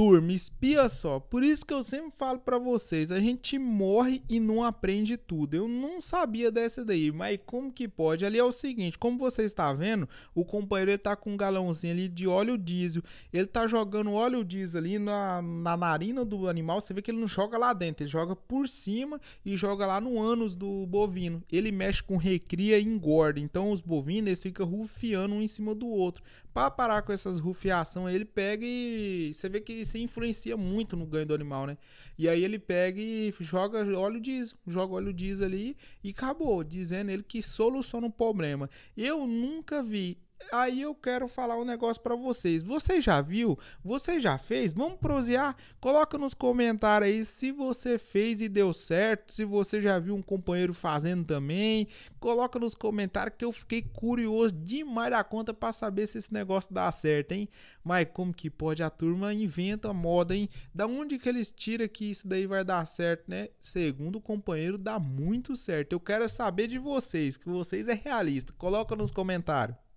turma, espia só. Por isso que eu sempre falo para vocês, a gente morre e não aprende tudo. Eu não sabia dessa daí, mas como que pode? Ali é o seguinte, como você está vendo, o companheiro está com um galãozinho ali de óleo diesel. Ele está jogando óleo diesel ali na, na narina do animal, você vê que ele não joga lá dentro, ele joga por cima e joga lá no ânus do bovino. Ele mexe com recria e engorda. Então os bovinos, eles ficam rufiando um em cima do outro. Para parar com essas rufiações, ele pega e você vê que isso influencia muito no ganho do animal, né? E aí ele pega e joga óleo diesel, joga óleo diesel ali e acabou, dizendo ele que soluciona o problema. Eu nunca vi Aí eu quero falar um negócio para vocês. Você já viu? Você já fez? Vamos prosear? Coloca nos comentários aí se você fez e deu certo, se você já viu um companheiro fazendo também. Coloca nos comentários que eu fiquei curioso demais da conta para saber se esse negócio dá certo, hein? Mas como que pode a turma inventa moda, hein? Da onde que eles tiram que isso daí vai dar certo, né? Segundo o companheiro, dá muito certo. Eu quero saber de vocês, que vocês é realista. Coloca nos comentários.